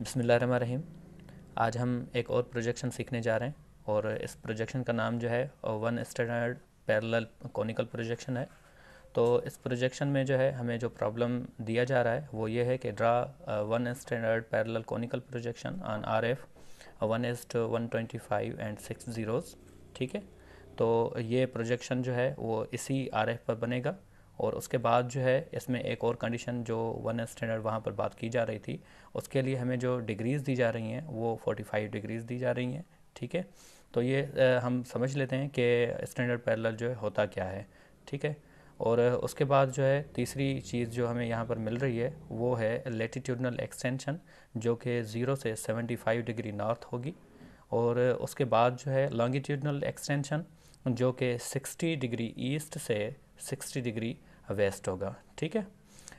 रहीम आज हम एक और प्रोजेक्शन सीखने जा रहे हैं और इस प्रोजेक्शन का नाम जो है one standard parallel conical projection है तो इस प्रोजेक्शन में जो है हमें जो प्रॉब्लम दिया जा रहा है वो ये है कि draw one standard parallel conical projection on R F one is to one twenty five and six zeros ठीक है तो ये प्रोजेक्शन जो है वो इसी आर एफ पर बनेगा और उसके बाद जो है इसमें एक और कंडीशन जो वन स्टैंडर्ड वहाँ पर बात की जा रही थी उसके लिए हमें जो डिग्रीज़ दी जा रही हैं वो 45 डिग्रीज़ दी जा रही हैं ठीक है तो ये हम समझ लेते हैं कि स्टैंडर्ड पैरेलल जो है होता क्या है ठीक है और उसके बाद जो है तीसरी चीज़ जो हमें यहाँ पर मिल रही है वो है लेटिट्यूडनल एक्सटेंशन जो कि ज़ीरो से फाइव डिग्री नॉर्थ होगी और उसके बाद जो है लॉन्गिट्यूडनल एक्सटेंशन जो कि 60 डिग्री ईस्ट से सिक्सटी डिग्री वेस्ट होगा ठीक है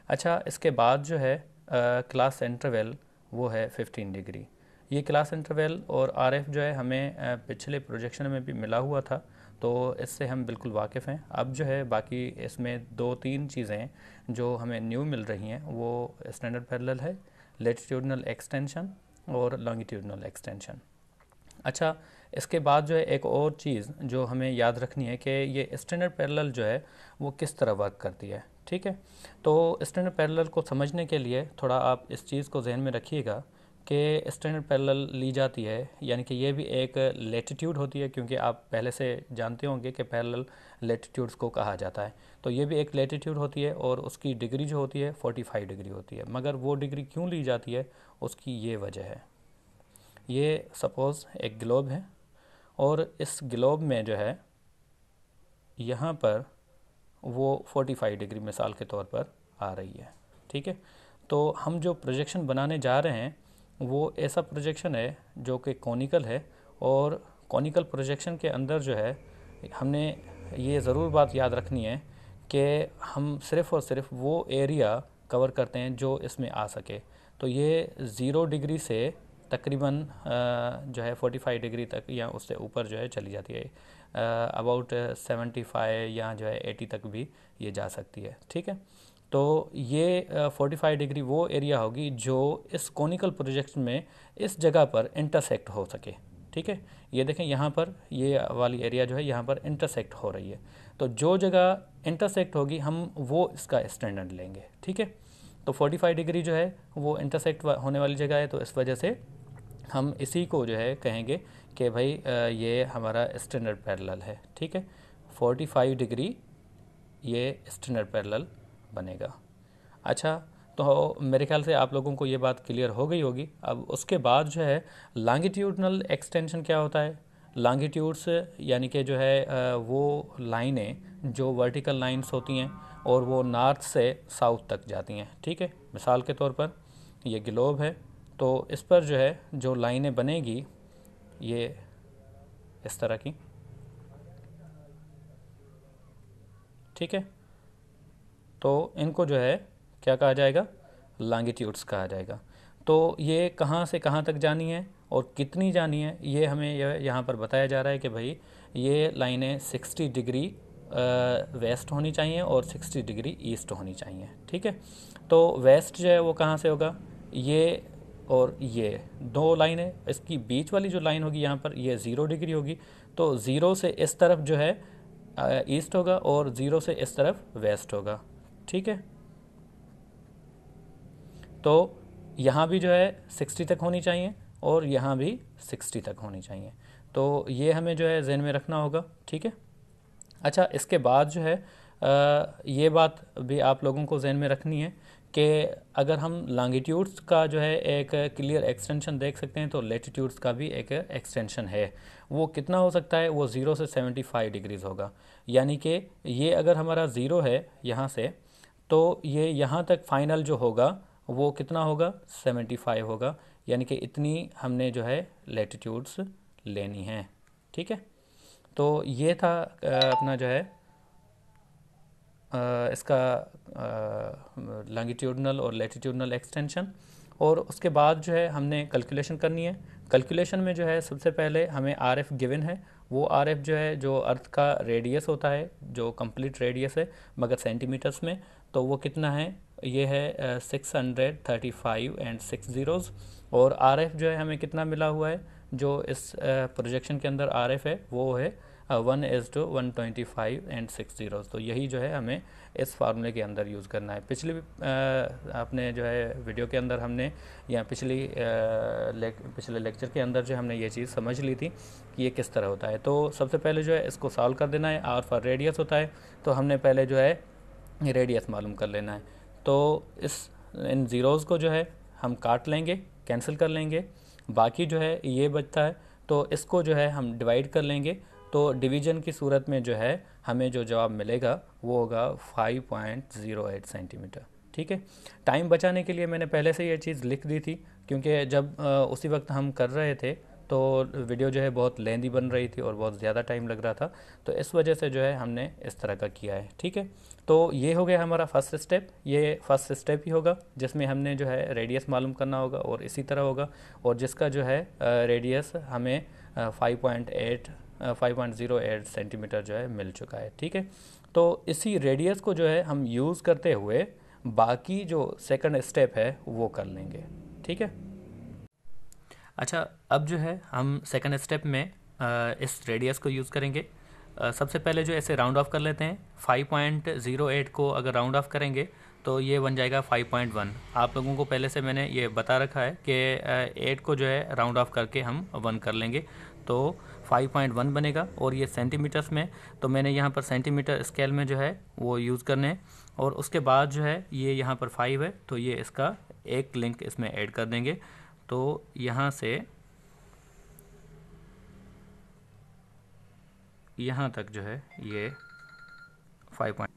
अच्छा इसके बाद जो है क्लास इंटरवल वो है फ़िफ्टीन डिग्री ये क्लास इंटरवल और आरएफ जो है हमें पिछले प्रोजेक्शन में भी मिला हुआ था तो इससे हम बिल्कुल वाकिफ़ हैं अब जो है बाकी इसमें दो तीन चीज़ें जो हमें न्यू मिल रही हैं वो स्टैंडर्ड पैरेलल है लेटिट्यूडनल एक्सटेंशन और लॉन्गिट्यूडनल एक्सटेंशन अच्छा इसके बाद जो है एक और चीज़ जो हमें याद रखनी है कि ये स्टैंडर्ड पैरेलल जो है वो किस तरह वर्क करती है ठीक है तो स्टैंडर्ड पैरेलल को समझने के लिए थोड़ा आप इस चीज़ को जहन में रखिएगा कि स्टैंडर्ड पैरेलल ली जाती है यानी कि ये भी एक लेटीट्यूड होती है क्योंकि आप पहले से जानते होंगे कि पैरेलल लेटीट्यूड्स को कहा जाता है तो ये भी एक लेटीट्यूड होती है और उसकी डिग्री जो होती है 45 डिग्री होती है मगर वो डिग्री क्यों ली जाती है उसकी ये वजह है ये सपोज़ एक ग्लोब है और इस ग्लोब में जो है यहाँ पर वो 45 डिग्री मिसाल के तौर पर आ रही है ठीक है तो हम जो प्रोजेक्शन बनाने जा रहे हैं वो ऐसा प्रोजेक्शन है जो कि कॉनिकल है और कॉनिकल प्रोजेक्शन के अंदर जो है हमने ये ज़रूर बात याद रखनी है कि हम सिर्फ़ और सिर्फ वो एरिया कवर करते हैं जो इसमें आ सके तो ये ज़ीरो डिग्री से तकरीबन जो है 45 डिग्री तक या उससे ऊपर जो है चली जाती है अबाउट 75 या जो है 80 तक भी ये जा सकती है ठीक है तो ये 45 डिग्री वो एरिया होगी जो इस कॉनिकल प्रोजेक्ट में इस जगह पर इंटरसेक्ट हो सके ठीक है ये देखें यहाँ पर ये वाली एरिया जो है यहाँ पर इंटरसेक्ट हो रही है तो जो जगह इंटरसेक्ट होगी हम वो इसका स्टैंडर्ड लेंगे ठीक है तो 45 डिग्री जो है वो इंटरसेक्ट होने वाली जगह है तो इस वजह से हम इसी को जो है कहेंगे कि भाई ये हमारा स्टैंडर्ड पैरेलल है ठीक है 45 डिग्री ये स्टैंडर्ड पैरेलल बनेगा अच्छा तो मेरे ख्याल से आप लोगों को ये बात क्लियर हो गई होगी अब उसके बाद जो है लॉन्गिट्यूडनल एक्सटेंशन क्या होता है लॉन्गिट्यूड्स यानी कि जो है वो लाइनें जो वर्टिकल लाइंस होती हैं और वो नॉर्थ से साउथ तक जाती हैं ठीक है मिसाल के तौर पर ये ग्लोब है तो इस पर जो है जो लाइनें बनेगी ये इस तरह की ठीक है तो इनको जो है क्या कहा जाएगा लॉन्गिट्यूड्स कहा जाएगा तो ये कहाँ से कहाँ तक जानी है और कितनी जानी है ये हमें यह यहाँ पर बताया जा रहा है कि भाई ये लाइनें 60 डिग्री वेस्ट होनी चाहिए और 60 डिग्री ईस्ट होनी चाहिए ठीक है तो वेस्ट जो है वो कहाँ से होगा ये और ये दो लाइन है इसकी बीच वाली जो लाइन होगी यहाँ पर ये ज़ीरो डिग्री होगी तो ज़ीरो से इस तरफ जो है ईस्ट होगा और ज़ीरो से इस तरफ वेस्ट होगा ठीक है तो यहाँ भी जो है सिक्सटी तक होनी चाहिए और यहाँ भी सिक्सटी तक होनी चाहिए तो ये हमें जो है जहन में रखना होगा ठीक है अच्छा इसके बाद जो है आ, ये बात भी आप लोगों को जहन में रखनी है कि अगर हम लॉन्गिट्यूड्स का जो है एक क्लियर एक्सटेंशन देख सकते हैं तो लेटीट्यूड्स का भी एक एक्सटेंशन है वो कितना हो सकता है वो ज़ीरो से सेवेंटी फाइव डिग्रीज़ होगा यानी कि ये अगर हमारा ज़ीरो है यहाँ से तो ये यहाँ तक फाइनल जो होगा वो कितना होगा सेवेंटी फाइव होगा यानी कि इतनी हमने जो है लेटीट्यूड्स लेनी हैं ठीक है तो ये था अपना जो है इसका लॉन्गिट्यूडनल और लेटिट्यूडनल एक्सटेंशन और उसके बाद जो है हमने कैलकुलेशन करनी है कैलकुलेशन में जो है सबसे पहले हमें आर एफ गिवन है वो आर एफ जो है जो अर्थ का रेडियस होता है जो कंप्लीट रेडियस है मगर सेंटीमीटर्स में तो वो कितना है ये है six hundred thirty five and six zeros और आर एफ जो है हमें कितना मिला हुआ है जो इस प्रोजेक्शन के अंदर आर एफ है वो है one is to one twenty five and six zeros तो यही जो है हमें इस फार्मूले के अंदर यूज़ करना है पिछली अपने जो है वीडियो के अंदर हमने या पिछली आ, पिछले लेक्चर के अंदर जो हमने ये चीज़ समझ ली थी कि ये किस तरह होता है तो सबसे पहले जो है इसको सॉल्व कर देना है आर फॉर रेडियस होता है तो हमने पहले जो है रेडियस मालूम कर लेना है तो इस इन ज़ीरोज़ को जो है हम काट लेंगे कैंसिल कर लेंगे बाकी जो है ये बचता है तो इसको जो है हम डिवाइड कर लेंगे तो डिवीजन की सूरत में जो है हमें जो जवाब मिलेगा वो होगा 5.08 सेंटीमीटर ठीक है टाइम बचाने के लिए मैंने पहले से ये चीज़ लिख दी थी क्योंकि जब उसी वक्त हम कर रहे थे तो वीडियो जो है बहुत लेंदी बन रही थी और बहुत ज़्यादा टाइम लग रहा था तो इस वजह से जो है हमने इस तरह का किया है ठीक है तो ये हो गया हमारा फर्स्ट स्टेप ये फर्स्ट स्टेप ही होगा जिसमें हमने जो है रेडियस मालूम करना होगा और इसी तरह होगा और जिसका जो है रेडियस हमें फाइव पॉइंट एट 5.08 सेंटीमीटर जो है मिल चुका है ठीक है तो इसी रेडियस को जो है हम यूज़ करते हुए बाकी जो सेकंड स्टेप है वो कर लेंगे ठीक है अच्छा अब जो है हम सेकंड स्टेप में इस रेडियस को यूज़ करेंगे सबसे पहले जो ऐसे राउंड ऑफ कर लेते हैं 5.08 को अगर राउंड ऑफ करेंगे तो ये बन जाएगा 5.1 आप लोगों को पहले से मैंने ये बता रखा है कि 8 को जो है राउंड ऑफ करके हम वन कर लेंगे तो 5.1 बनेगा और ये सेंटीमीटर्स में तो मैंने यहाँ पर सेंटीमीटर स्केल में जो है वो यूज़ करने हैं और उसके बाद जो है ये यहाँ पर 5 है तो ये इसका एक लिंक इसमें ऐड कर देंगे तो यहाँ से यहाँ तक जो है ये फाइव पॉइंट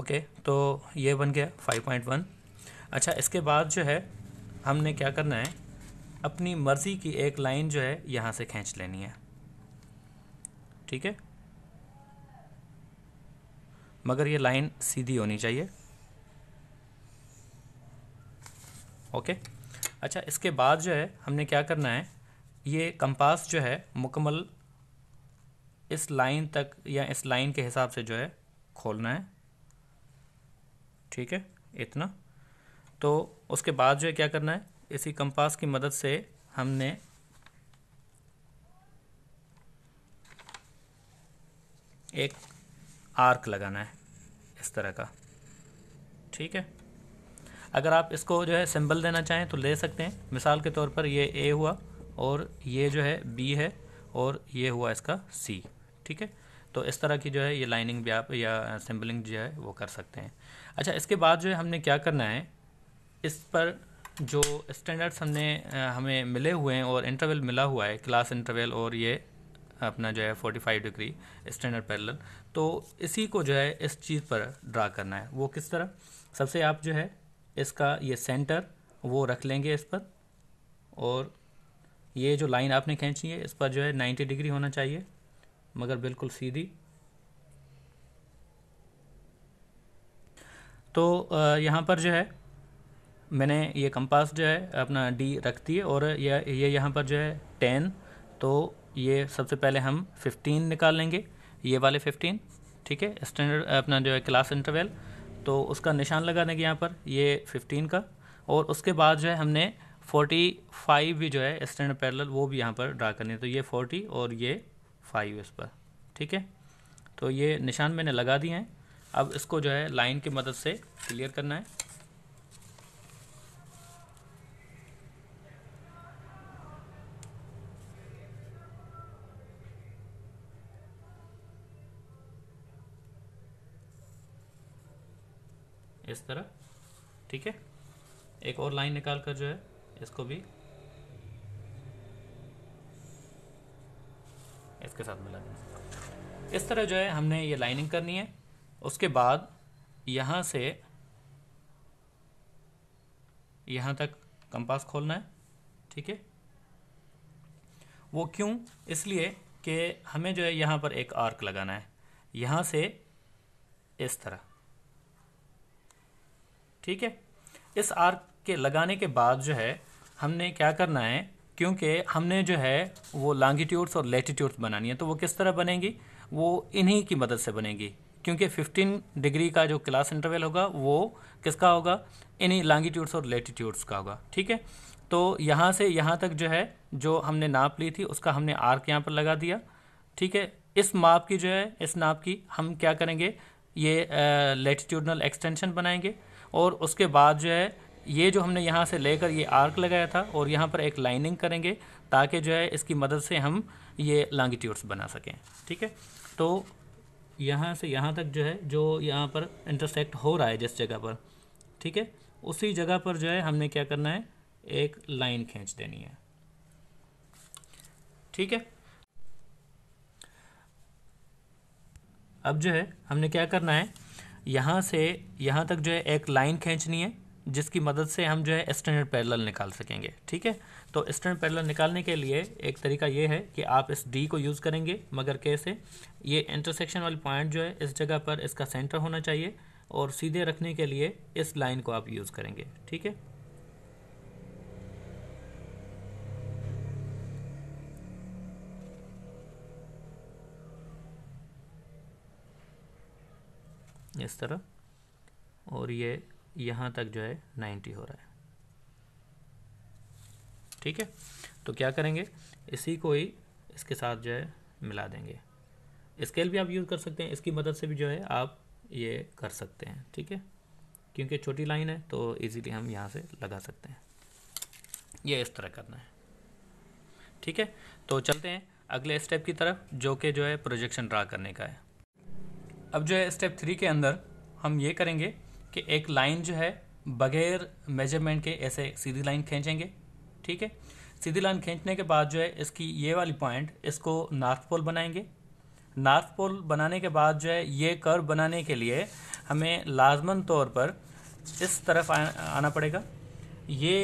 ओके तो ये बन गया फाइव पॉइंट वन अच्छा इसके बाद जो है हमने क्या करना है अपनी मर्ज़ी की एक लाइन जो है यहाँ से खींच लेनी है ठीक है मगर ये लाइन सीधी होनी चाहिए ओके अच्छा इसके बाद जो है हमने क्या करना है ये कंपास जो है मुकम्मल इस लाइन तक या इस लाइन के हिसाब से जो है खोलना है ठीक है इतना तो उसके बाद जो है क्या करना है इसी कंपास की मदद से हमने एक आर्क लगाना है इस तरह का ठीक है अगर आप इसको जो है सिंबल देना चाहें तो ले सकते हैं मिसाल के तौर पर ये ए हुआ और ये जो है बी है और ये हुआ इसका सी ठीक है तो इस तरह की जो है ये लाइनिंग भी आप या सिम्बलिंग जो है वो कर सकते हैं अच्छा इसके बाद जो है हमने क्या करना है इस पर जो स्टैंडर्ड्स हमने हमें मिले हुए हैं और इंटरवल मिला हुआ है क्लास इंटरवल और ये अपना जो है 45 डिग्री स्टैंडर्ड पैरल तो इसी को जो है इस चीज़ पर ड्रा करना है वो किस तरह सबसे आप जो है इसका ये सेंटर वो रख लेंगे इस पर और ये जो लाइन आपने खींची है इस पर जो है 90 डिग्री होना चाहिए मगर बिल्कुल सीधी तो यहाँ पर जो है मैंने ये कंपास जो है अपना डी रख दिए और ये ये यहाँ पर जो है टेन तो ये सबसे पहले हम फिफ्टीन निकाल लेंगे ये वाले फिफ्टीन ठीक है स्टैंडर्ड अपना जो है क्लास इंटरवल तो उसका निशान लगा देंगे यहाँ पर ये फिफ्टीन का और उसके बाद जो है हमने फोर्टी फाइव भी जो है स्टैंडर्ड पैरेलल वो भी यहाँ पर ड्रा करनी है तो ये फोर्टी और ये फाइव इस पर ठीक है तो ये निशान मैंने लगा दिए हैं अब इसको जो है लाइन की मदद से क्लियर करना है इस तरह ठीक है एक और लाइन निकाल कर जो है इसको भी इसके साथ मिला देना इस तरह जो है हमने ये लाइनिंग करनी है उसके बाद यहाँ से यहाँ तक कंपास खोलना है ठीक है वो क्यों इसलिए कि हमें जो है यहाँ पर एक आर्क लगाना है यहाँ से इस तरह ठीक है इस आर्क के लगाने के बाद जो है हमने क्या करना है क्योंकि हमने जो है वो लॉन्गिट्यूड्स और लेटीट्यूड्स बनानी है तो वो किस तरह बनेंगी वो इन्हीं की मदद से बनेगी क्योंकि 15 डिग्री का जो क्लास इंटरवल होगा वो किसका होगा इन्हीं लॉन्गिट्यूड्स और लेटीट्यूड्स का होगा ठीक है तो यहाँ से यहाँ तक जो है जो हमने नाप ली थी उसका हमने आर्क यहाँ पर लगा दिया ठीक है इस माप की जो है इस नाप की हम क्या करेंगे ये लेटीट्यूडनल एक्सटेंशन बनाएंगे और उसके बाद जो है ये जो हमने यहाँ से लेकर ये आर्क लगाया था और यहाँ पर एक लाइनिंग करेंगे ताकि जो है इसकी मदद से हम ये लॉन्गिट्यूड्स बना सकें ठीक है तो यहाँ से यहाँ तक जो है जो यहाँ पर इंटरसेक्ट हो रहा है जिस जगह पर ठीक है उसी जगह पर जो है हमने क्या करना है एक लाइन खींच देनी है ठीक है अब जो है हमने क्या करना है यहाँ से यहाँ तक जो है एक लाइन खींचनी है जिसकी मदद से हम जो है स्टैंडर्ड पैरेलल निकाल सकेंगे ठीक है तो स्टैंडर्ड पैरेलल निकालने के लिए एक तरीका ये है कि आप इस डी को यूज़ करेंगे मगर कैसे ये इंटरसेक्शन वाली पॉइंट जो है इस जगह पर इसका सेंटर होना चाहिए और सीधे रखने के लिए इस लाइन को आप यूज़ करेंगे ठीक है इस तरफ और ये यहाँ तक जो है नाइन्टी हो रहा है ठीक है तो क्या करेंगे इसी को ही इसके साथ जो है मिला देंगे स्केल भी आप यूज़ कर सकते हैं इसकी मदद से भी जो है आप ये कर सकते हैं ठीक है क्योंकि छोटी लाइन है तो इजीली हम यहाँ से लगा सकते हैं ये इस तरह करना है ठीक है तो चलते हैं अगले स्टेप की तरफ जो कि जो है प्रोजेक्शन ड्रा करने का है अब जो है स्टेप थ्री के अंदर हम ये करेंगे कि एक लाइन जो है बगैर मेजरमेंट के ऐसे सीधी लाइन खींचेंगे ठीक है सीधी लाइन खींचने के बाद जो है इसकी ये वाली पॉइंट इसको नॉर्थ पोल बनाएंगे नॉर्थ पोल बनाने के बाद जो है ये कर्व बनाने के लिए हमें लाजमन तौर पर इस तरफ आना पड़ेगा ये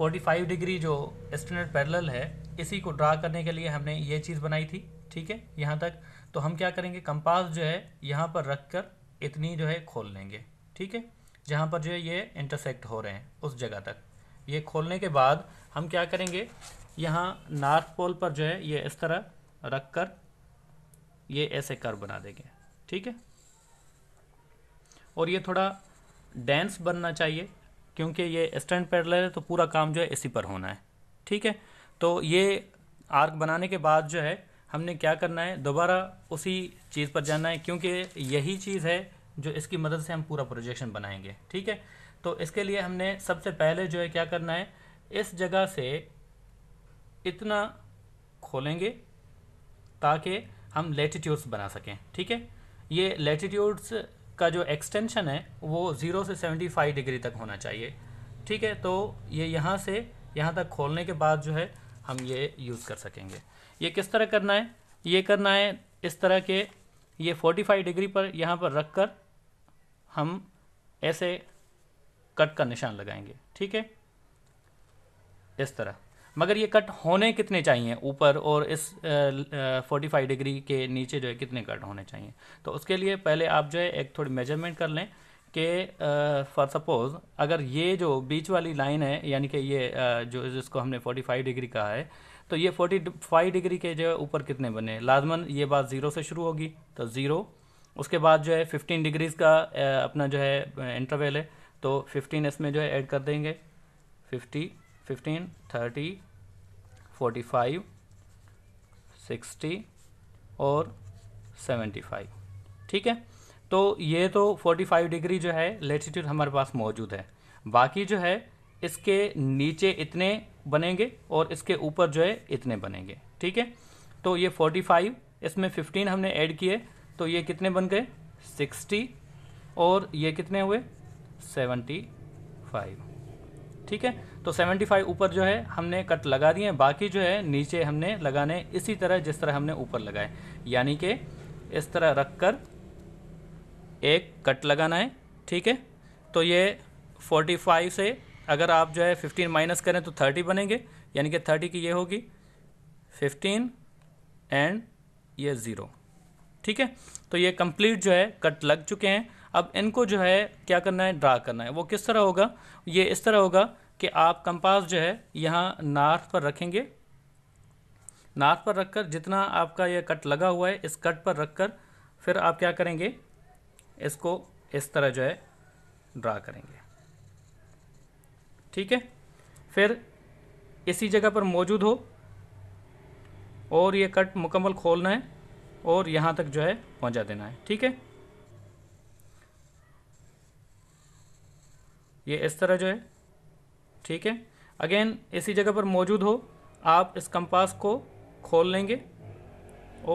45 डिग्री जो स्टैंडर्ड पैरेलल है इसी को ड्रा करने के लिए हमने ये चीज़ बनाई थी ठीक है यहाँ तक तो हम क्या करेंगे कंपास जो है यहाँ पर रख कर इतनी जो है खोल लेंगे ठीक है जहाँ पर जो है ये इंटरसेक्ट हो रहे हैं उस जगह तक ये खोलने के बाद हम क्या करेंगे यहाँ नॉर्थ पोल पर जो है ये इस तरह रख कर ये ऐसे कर बना देंगे ठीक है और ये थोड़ा डेंस बनना चाहिए क्योंकि ये स्टैंड पैरलर है तो पूरा काम जो है इसी पर होना है ठीक है तो ये आर्क बनाने के बाद जो है हमने क्या करना है दोबारा उसी चीज़ पर जाना है क्योंकि यही चीज़ है जो इसकी मदद से हम पूरा प्रोजेक्शन बनाएंगे ठीक है तो इसके लिए हमने सबसे पहले जो है क्या करना है इस जगह से इतना खोलेंगे ताकि हम लेटीट्यूड्स बना सकें ठीक है ये लेटीट्यूड्स का जो एक्सटेंशन है वो ज़ीरो से सेवेंटी फाइव डिग्री तक होना चाहिए ठीक है तो ये यहाँ से यहाँ तक खोलने के बाद जो है हम ये यूज़ कर सकेंगे ये किस तरह करना है ये करना है इस तरह के ये 45 डिग्री पर यहाँ पर रख कर हम ऐसे कट का निशान लगाएंगे ठीक है इस तरह मगर ये कट होने कितने चाहिए ऊपर और इस फोर्टी फाइव डिग्री के नीचे जो है कितने कट होने चाहिए तो उसके लिए पहले आप जो है एक थोड़ी मेजरमेंट कर लें कि फॉर सपोज़ अगर ये जो बीच वाली लाइन है यानी कि ये आ, जो जिसको हमने 45 डिग्री कहा है तो ये फोर्टी फाइव डिग्री के जो है ऊपर कितने बने लाजमन ये बात ज़ीरो से शुरू होगी तो ज़ीरो उसके बाद जो है फिफ्टीन डिग्रीज़ का अपना जो है इंटरवेल है तो फिफ्टीन इसमें जो है ऐड कर देंगे fifty fifteen thirty forty five sixty और सेवेंटी फाइव ठीक है तो ये तो फोर्टी फाइव डिग्री जो है लेटीट्यूड हमारे पास मौजूद है बाकी जो है इसके नीचे इतने बनेंगे और इसके ऊपर जो है इतने बनेंगे ठीक है तो ये 45 इसमें 15 हमने ऐड किए तो ये कितने बन गए 60 और ये कितने हुए 75 ठीक है तो 75 ऊपर जो है हमने कट लगा दिए बाकी जो है नीचे हमने लगाने इसी तरह जिस तरह हमने ऊपर लगाए यानी कि इस तरह रख कर एक कट लगाना है ठीक है तो ये 45 से अगर आप जो है फिफ्टीन माइनस करें तो थर्टी बनेंगे यानी कि थर्टी की ये होगी फिफ्टीन एंड ये ज़ीरो ठीक है तो ये कंप्लीट जो है कट लग चुके हैं अब इनको जो है क्या करना है ड्रा करना है वो किस तरह होगा ये इस तरह होगा कि आप कंपास जो है यहाँ नार्थ पर रखेंगे नार्थ पर रखकर जितना आपका यह कट लगा हुआ है इस कट पर रखकर फिर आप क्या करेंगे इसको इस तरह जो है ड्रा करेंगे ठीक है फिर इसी जगह पर मौजूद हो और ये कट मुकम्मल खोलना है और यहाँ तक जो है पहुँचा देना है ठीक है ये इस तरह जो है ठीक है अगेन इसी जगह पर मौजूद हो आप इस कंपास को खोल लेंगे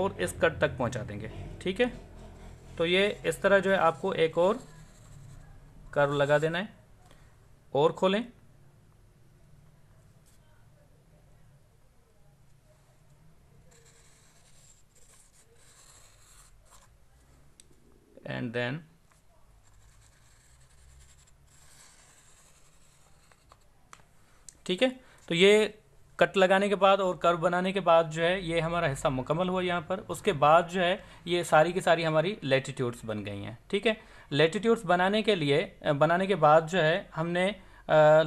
और इस कट तक पहुंचा देंगे ठीक है तो ये इस तरह जो है आपको एक और कर्व लगा देना है और खोलें and then ठीक है तो ये कट लगाने के बाद और कर्व बनाने के बाद जो है ये हमारा हिस्सा मुकम्मल हुआ यहाँ पर उसके बाद जो है ये सारी की सारी हमारी लेटीट्यूड्स बन गई हैं ठीक है लेटीट्यूड्स बनाने के लिए बनाने के बाद जो है हमने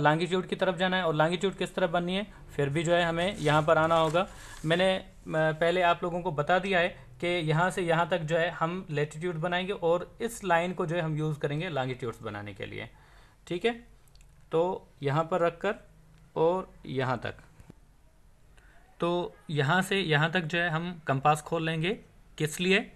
लॉन्गिट्यूड की तरफ जाना है और लॉन्गिट्यूड किस तरफ बननी है फिर भी जो है हमें यहाँ पर आना होगा मैंने पहले आप लोगों को बता दिया है कि यहाँ से यहाँ तक जो है हम लेटीट्यूड बनाएंगे और इस लाइन को जो है हम यूज़ करेंगे लॉन्गिट्यूड्स बनाने के लिए ठीक है तो यहाँ पर रख कर और यहाँ तक तो यहाँ से यहाँ तक जो है हम कंपास खोल लेंगे किस लिए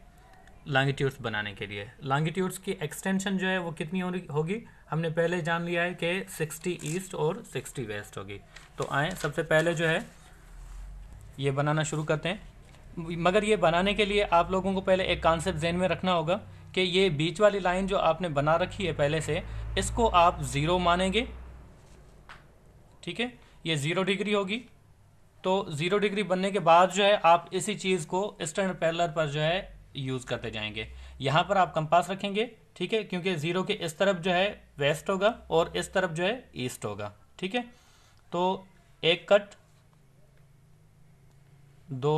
लॉन्गिट्यूड्स बनाने के लिए लॉन्गिट्यूड्स की एक्सटेंशन जो है वो कितनी होगी हमने पहले जान लिया है कि 60 ईस्ट और 60 वेस्ट होगी तो आए सबसे पहले जो है ये बनाना शुरू करते हैं मगर ये बनाने के लिए आप लोगों को पहले एक कॉन्सेप्ट जेन में रखना होगा कि ये बीच वाली लाइन जो आपने बना रखी है पहले से इसको आप ज़ीरो मानेंगे ठीक है ये ज़ीरो डिग्री होगी तो ज़ीरो डिग्री बनने के बाद जो है आप इसी चीज़ को स्टैंड पैलर पर जो है यूज़ करते जाएंगे यहाँ पर आप कंपास रखेंगे ठीक है क्योंकि ज़ीरो के इस तरफ जो है वेस्ट होगा और इस तरफ जो है ईस्ट होगा ठीक है तो एक कट दो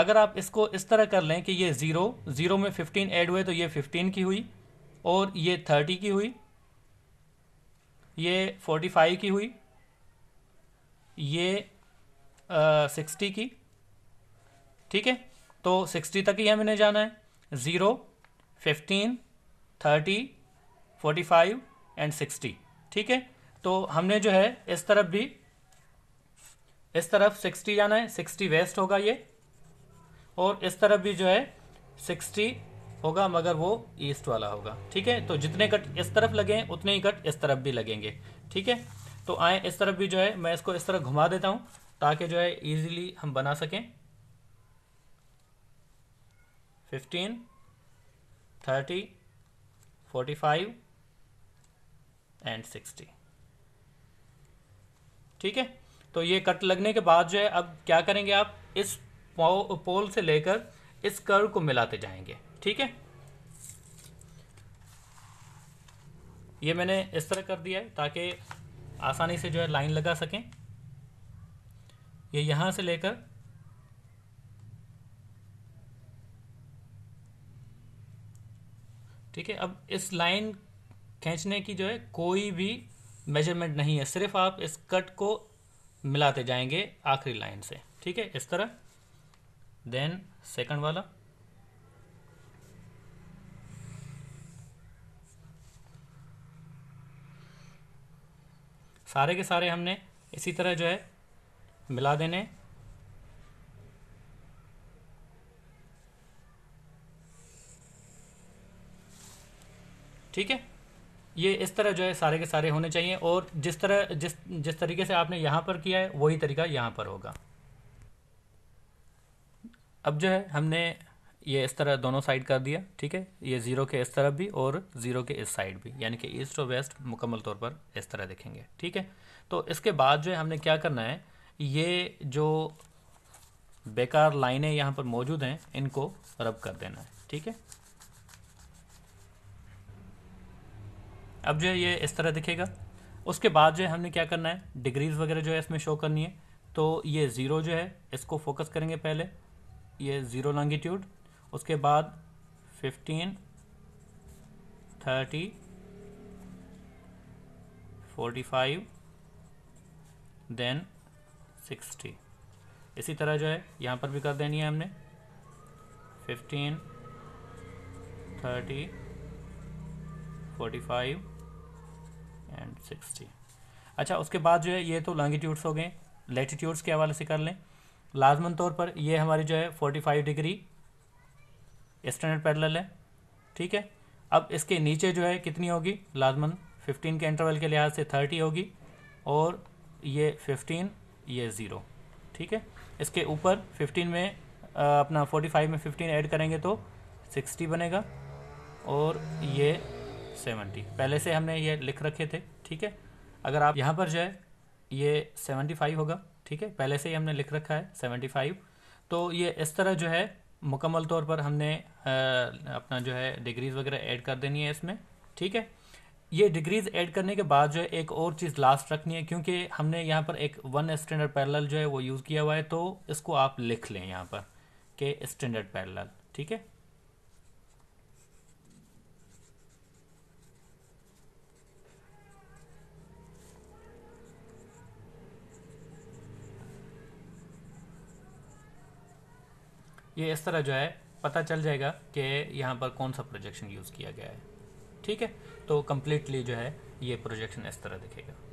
अगर आप इसको इस तरह कर लें कि ये ज़ीरो ज़ीरो में फिफ्टीन ऐड हुए तो ये फिफ्टीन की हुई और ये थर्टी की हुई ये फोर्टी फाइव की हुई ये सिक्सटी की ठीक है तो सिक्सटी तक ही हमने जाना है zero fifteen thirty forty five and sixty ठीक है तो हमने जो है इस तरफ भी इस तरफ सिक्सटी जाना है सिक्सटी वेस्ट होगा ये और इस तरफ भी जो है सिक्सटी होगा मगर वो ईस्ट वाला होगा ठीक है तो जितने कट इस तरफ लगे उतने ही कट इस तरफ भी लगेंगे ठीक है तो आए इस तरफ भी जो है मैं इसको इस तरफ घुमा देता हूँ ताकि जो है ईजिली हम बना सकें fifteen thirty forty five and sixty ठीक है तो ये कट लगने के बाद जो है अब क्या करेंगे आप इस पोल से लेकर इस कर्व को मिलाते जाएंगे ठीक है ये मैंने इस तरह कर दिया है ताकि आसानी से जो है लाइन लगा सकें ये यहां से लेकर ठीक है अब इस लाइन खींचने की जो है कोई भी मेजरमेंट नहीं है सिर्फ आप इस कट को मिलाते जाएंगे आखिरी लाइन से ठीक है इस तरह देन सेकंड वाला सारे के सारे हमने इसी तरह जो है मिला देने ठीक है ये इस तरह जो है सारे के सारे होने चाहिए और जिस तरह जिस जिस तरीके से आपने यहाँ पर किया है वही तरीका यहाँ पर होगा अब जो है हमने ये इस तरह दोनों साइड कर दिया ठीक है ये ज़ीरो के इस तरफ भी और ज़ीरो के इस साइड भी यानी कि ईस्ट और वेस्ट मुकम्मल तौर पर इस तरह देखेंगे ठीक है तो इसके बाद जो है हमने क्या करना है ये जो बेकार लाइनें यहाँ पर मौजूद हैं इनको रब कर देना है ठीक है अब जो है ये इस तरह दिखेगा उसके बाद जो है हमने क्या करना है डिग्रीज वगैरह जो है इसमें शो करनी है तो ये ज़ीरो जो है इसको फोकस करेंगे पहले ये ज़ीरो लॉन्गिट्यूड उसके बाद fifteen thirty forty five then sixty इसी तरह जो है यहाँ पर भी कर देनी है हमने fifteen thirty forty five and sixty अच्छा उसके बाद जो है ये तो लॉन्गिट्यूड्स हो गए लेटीट्यूड्स के हवाले से कर लें लाजमन तौर पर ये हमारी जो है forty five degree standard parallel है ठीक है अब इसके नीचे जो है कितनी होगी लाजमन फिफ्टीन के इंटरवल के लिहाज से थर्टी होगी और ये फिफ्टीन ये ज़ीरो ठीक है इसके ऊपर फिफ्टीन में आ, अपना फोर्टी फाइव में फिफ्टीन ऐड करेंगे तो सिक्सटी बनेगा और ये सेवेंटी पहले से हमने ये लिख रखे थे ठीक है अगर आप यहाँ पर जो है ये सेवेंटी फाइव होगा ठीक है पहले से ही हमने लिख रखा है सेवेंटी फाइव तो ये इस तरह जो है मुकम्मल तौर पर हमने अपना जो है डिग्रीज़ वगैरह ऐड कर देनी है इसमें ठीक है ये डिग्रीज़ ऐड करने के बाद जो है एक और चीज़ लास्ट रखनी है क्योंकि हमने यहाँ पर एक वन स्टैंडर्ड पैरेलल जो है वो यूज़ किया हुआ है तो इसको आप लिख लें यहाँ पर के स्टैंडर्ड पैरेलल ठीक है ये इस तरह जो है पता चल जाएगा कि यहाँ पर कौन सा प्रोजेक्शन यूज़ किया गया है ठीक है तो कम्प्लीटली जो है ये प्रोजेक्शन इस तरह दिखेगा